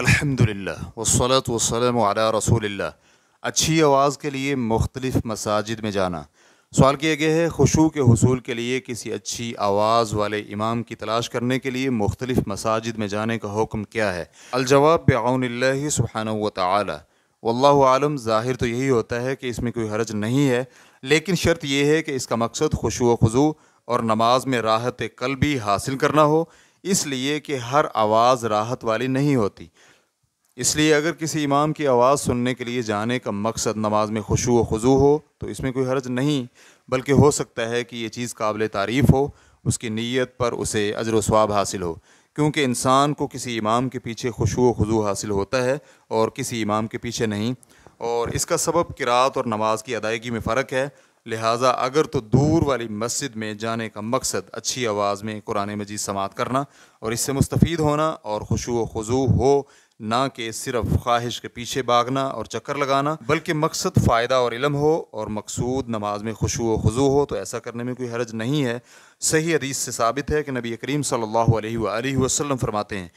अल्हम्दुलिल्लाह वसलात वसलम अला रसूलिल्लाह अच्छी आवाज़ के लिए मुख्तलिफ़ मसाजिद में जाना सवाल किया गया है खुशू के हसूल के लिए किसी अच्छी आवाज़ वाले इमाम की तलाश करने के लिए मुख्तलिफ़ मसाजिद में जाने का हुक्म क्या है अलजवाब बेआनल्ला सुबहान व वल्लाह आलम ज़ाहिर तो यही होता है कि इसमें कोई हरज नहीं है लेकिन शर्त यह है कि इसका मकसद खुशू खजू और नमाज में राहत कल भी हासिल करना हो इसलिए कि हर आवाज़ राहत वाली नहीं होती इसलिए अगर किसी इमाम की आवाज़ सुनने के लिए जाने का मकसद नमाज में व खजू हो तो इसमें कोई हर्ज नहीं बल्कि हो सकता है कि ये चीज़ काबिल तारीफ़ हो उसकी नीयत पर उसे अजर स्वाब हासिल हो क्योंकि इंसान को किसी इमाम के पीछे व खजू हासिल होता है और किसी इमाम के पीछे नहीं और इसका सबब किरात और नमाज की अदायगी में फ़र्क है लिहाजा अगर तो दूर वाली मस्जिद में जाने का मकसद अच्छी आवाज़ में कुरान मजीद समात करना और इससे मुस्तफ़ होना और खुशु खजू हो ना कि सिर्फ ख्वाहिश के पीछे भागना और चक्कर लगाना बल्कि मकसद फ़ायदा और इलम हो और मकसूद नमाज में खुशू वज़ू हो तो ऐसा करने में कोई हरज नहीं है सही हदीस से साबित है कि नबी करीम सल्लल्लाहु अलैहि वसल्लम फरमाते हैं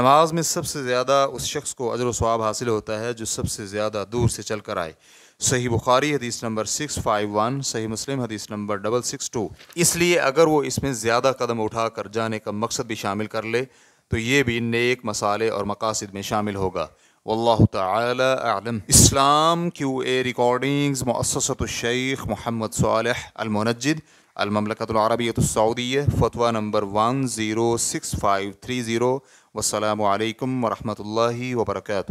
नमाज में सबसे ज़्यादा उस शख्स को अजर स्वाब हासिल होता है जो सबसे ज़्यादा दूर से चल कर आए सही बुखारी हदीस नंबर सिक्स फाइव वन सही मुस्लिम हदीस नंबर डबल सिक्स टू इसलिए अगर वो इसमें ज़्यादा कदम उठा कर जाने का मकसद भी शामिल कर ले तो ये भी नेक मसाले और मकासद में शामिल होगा वल्ल तलम इस्लाम क्यू ए रिकॉर्डिंग्स मससतशैख मोहम्मद सालह अलमनजद अलममलकतरबियतसौदिया फ़तवा number one zero six five three zero वसलम वरहमल वर्का